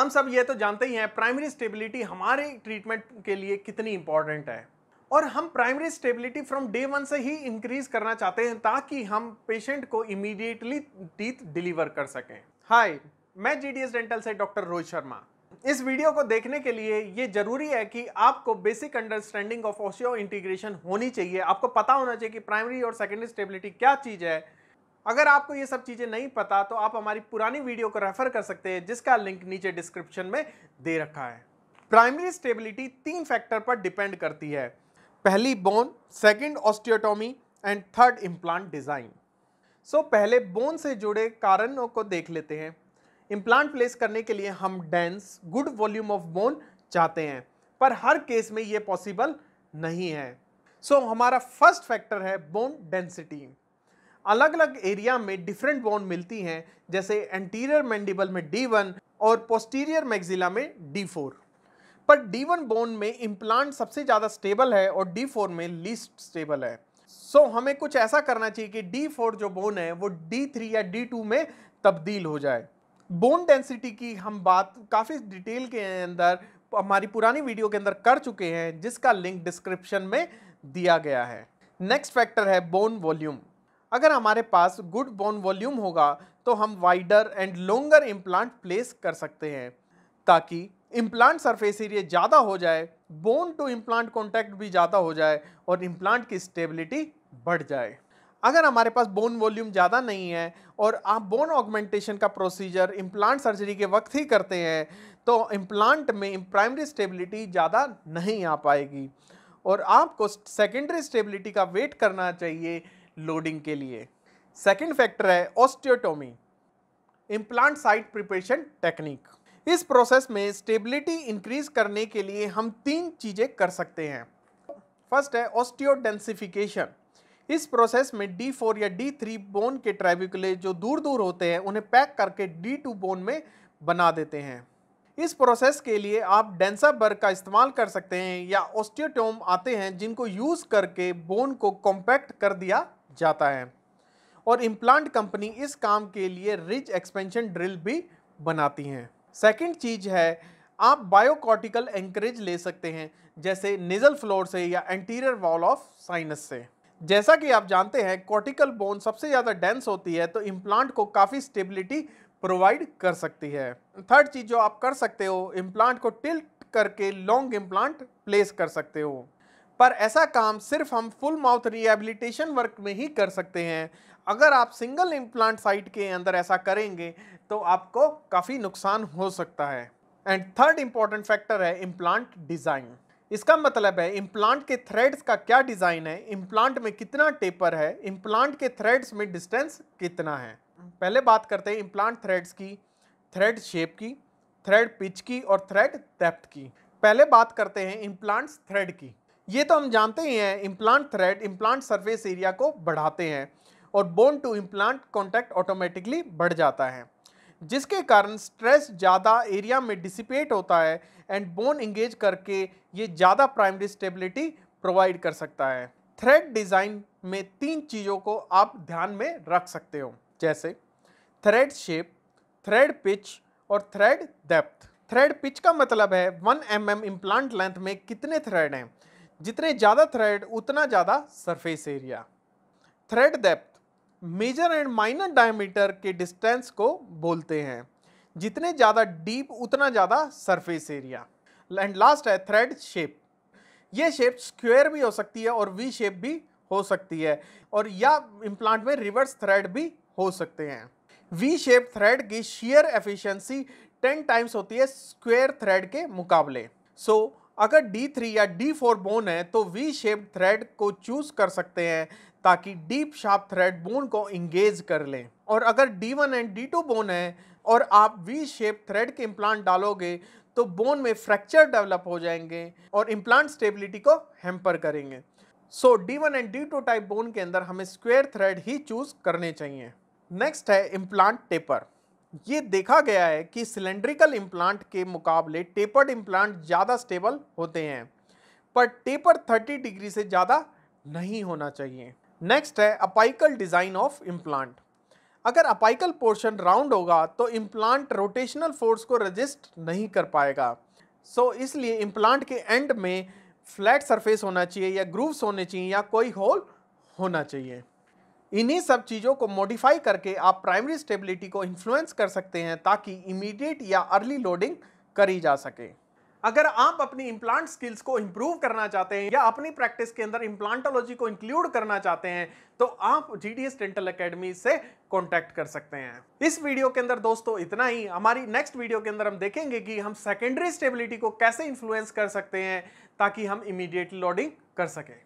हम सब ये तो जानते ही हैं प्राइमरी स्टेबिलिटी हमारे ट्रीटमेंट के लिए कितनी इंपॉर्टेंट है और हम primary stability from day one से ही इंक्रीज करना चाहते हैं ताकि हम पेशेंट को इमीडिएटली टीथ डिलीवर कर सकें हाय मैं जी डेंटल से डॉक्टर रोहित शर्मा इस वीडियो को देखने के लिए ये जरूरी है कि आपको basic understanding of osseointegration होनी चाहिए आपको पता होना चाहिए कि प्राइमरी और सेकेंडरी स्टेबिलिटी क्या चीज़ है अगर आपको ये सब चीज़ें नहीं पता तो आप हमारी पुरानी वीडियो को रेफर कर सकते हैं जिसका लिंक नीचे डिस्क्रिप्शन में दे रखा है प्राइमरी स्टेबिलिटी तीन फैक्टर पर डिपेंड करती है पहली bone second osteotomy and third implant design so पहले बोन से जुड़े कारणों को देख लेते हैं इम्प्लांट प्लेस करने के लिए हम dense good volume of bone चाहते हैं पर हर केस में ये पॉसिबल नहीं है सो so, हमारा फर्स्ट फैक्टर है बोन डेंसिटी अलग अलग एरिया में डिफरेंट बोन मिलती हैं जैसे एंटीरियर मैंडिबल में डी वन और पोस्टीरियर मैग्जिला में डी फोर पर डी वन बोन में इम्प्लांट सबसे ज़्यादा स्टेबल है और डी फोर में लीस्ट स्टेबल है सो so, हमें कुछ ऐसा करना चाहिए कि डी फोर जो बोन है वो डी थ्री या डी टू में तब्दील हो जाए बोन डेंसिटी की हम बात काफ़ी डिटेल के अंदर हमारी पुरानी वीडियो के अंदर कर चुके हैं जिसका लिंक डिस्क्रिप्शन में दिया गया है नेक्स्ट फैक्टर है बोन वॉल्यूम अगर हमारे पास गुड बोन वॉल्यूम होगा तो हम wider and longer implant place कर सकते हैं ताकि इम्प्लांट सरफेस एरिया ज़्यादा हो जाए बोन टू इम्प्लांट कॉन्टैक्ट भी ज़्यादा हो जाए और इम्प्लांट की स्टेबिलिटी बढ़ जाए अगर हमारे पास बोन वॉल्यूम ज़्यादा नहीं है और आप बोन ऑगमेंटेशन का प्रोसीजर इम्प्लांट सर्जरी के वक्त ही करते हैं तो इम्प्लांट में प्राइमरी स्टेबिलिटी ज़्यादा नहीं आ पाएगी और आपको सेकेंडरी स्टेबिलिटी का वेट करना चाहिए लोडिंग के लिए सेकेंड फैक्टर है osteotomy implant site preparation technique इस प्रोसेस में स्टेबिलिटी इंक्रीज करने के लिए हम तीन चीज़ें कर सकते हैं फर्स्ट है ऑस्टियोडेंसिफिकेशन इस प्रोसेस में D4 या D3 बोन के ट्राइबिकुले जो दूर दूर होते हैं उन्हें पैक करके D2 बोन में बना देते हैं इस प्रोसेस के लिए आप डेंसा बर्ग का इस्तेमाल कर सकते हैं या ऑस्टियोटोम आते हैं जिनको यूज़ करके बोन को कॉम्पैक्ट कर दिया जाता है और इम्प्लांट कंपनी इस काम के लिए रिज एक्सपेंशन ड्रिल भी बनाती हैं सेकंड चीज़ है आप बायोकॉटिकल एंकरेज ले सकते हैं जैसे निजल फ्लोर से या एंटीरियर वॉल ऑफ साइनस से जैसा कि आप जानते हैं कॉटिकल बोन सबसे ज़्यादा डेंस होती है तो इम्प्लांट को काफ़ी स्टेबिलिटी प्रोवाइड कर सकती है थर्ड चीज़ जो आप कर सकते हो इम्प्लांट को टिल्ट करके लॉन्ग इम्प्लांट प्लेस कर सकते हो पर ऐसा काम सिर्फ हम फुल माउथ रिहेबिलिटेशन वर्क में ही कर सकते हैं अगर आप सिंगल इम्प्लांट साइट के अंदर ऐसा करेंगे तो आपको काफ़ी नुकसान हो सकता है एंड थर्ड इम्पॉर्टेंट फैक्टर है इम्प्लांट डिज़ाइन इसका मतलब है इम्प्लांट के थ्रेड्स का क्या डिज़ाइन है इम्प्लांट में कितना टेपर है इम्प्लांट के थ्रेड्स में डिस्टेंस कितना है पहले बात करते हैं इम्प्लांट थ्रेड्स की थ्रेड शेप की थ्रेड पिच की और थ्रेड डेप्थ की पहले बात करते हैं इम्प्लांट्स थ्रेड की ये तो हम जानते ही हैं implant thread implant surface area को बढ़ाते हैं और bone to implant contact automatically बढ़ जाता है जिसके कारण स्ट्रेस ज़्यादा एरिया में डिसिपेट होता है एंड बोन इंगेज करके ये ज़्यादा प्राइमरी स्टेबिलिटी प्रोवाइड कर सकता है थ्रेड डिज़ाइन में तीन चीज़ों को आप ध्यान में रख सकते हो जैसे थ्रेड शेप थ्रेड पिच और थ्रेड डेप्थ थ्रेड पिच का मतलब है one M M implant length में कितने थ्रेड हैं जितने ज़्यादा थ्रेड उतना ज़्यादा surface area thread depth major and minor diameter के डिस्टेंस को बोलते हैं जितने ज़्यादा डीप उतना ज़्यादा सरफेस एरिया एंड लास्ट है थ्रेड शेप ये शेप स्क्वेयर भी हो सकती है और वी शेप भी हो सकती है और या इम्प्लांट में रिवर्स थ्रेड भी हो सकते हैं वी शेप थ्रेड की शेयर एफिशिएंसी टेन टाइम्स होती है स्क्वेयर थ्रेड के मुकाबले सो so, अगर D3 या D4 बोन है तो वी शेप थ्रेड को चूज कर सकते हैं ताकि डीप शार्प थ्रेड बोन को इंगेज कर लें और अगर D1 एंड D2 बोन है और आप वी शेप थ्रेड के इम्प्लांट डालोगे तो बोन में फ्रैक्चर डेवलप हो जाएंगे और इम्प्लांट स्टेबिलिटी को हेम्पर करेंगे so D one and D two type bone के अंदर हमें स्क्वेयर थ्रेड ही चूज़ करने चाहिए नेक्स्ट है इम्प्लांट टेपर ये देखा गया है कि सिलेंड्रिकल इम्प्लांट के मुकाबले टेपर्ड इम्प्लांट ज़्यादा स्टेबल होते हैं पर टेपर 30 डिग्री से ज़्यादा नहीं होना चाहिए नेक्स्ट है अपाइकल डिज़ाइन ऑफ इम्प्लांट अगर अपाइकल पोर्शन राउंड होगा तो इम्प्लांट रोटेशनल फोर्स को रजिस्ट नहीं कर पाएगा सो so, इसलिए इम्प्लांट के एंड में फ्लैट सरफेस होना चाहिए या ग्रूव्स होने चाहिए या कोई होल होना चाहिए इन्हीं सब चीज़ों को मॉडिफाई करके आप प्राइमरी स्टेबिलिटी को इन्फ्लुएंस कर सकते हैं ताकि इमीडिएट या अर्ली लोडिंग करी जा सके अगर आप अपनी इम्प्लांट स्किल्स को इम्प्रूव करना चाहते हैं या अपनी प्रैक्टिस के अंदर इम्प्लांटोलॉजी को इंक्लूड करना चाहते हैं तो आप G D S dental academy से कॉन्टैक्ट कर सकते हैं इस वीडियो के अंदर दोस्तों इतना ही हमारी नेक्स्ट वीडियो के अंदर हम देखेंगे कि हम सेकेंडरी स्टेबिलिटी को कैसे इन्फ्लुएंस कर सकते हैं ताकि हम इमीडिएट लोडिंग कर सकें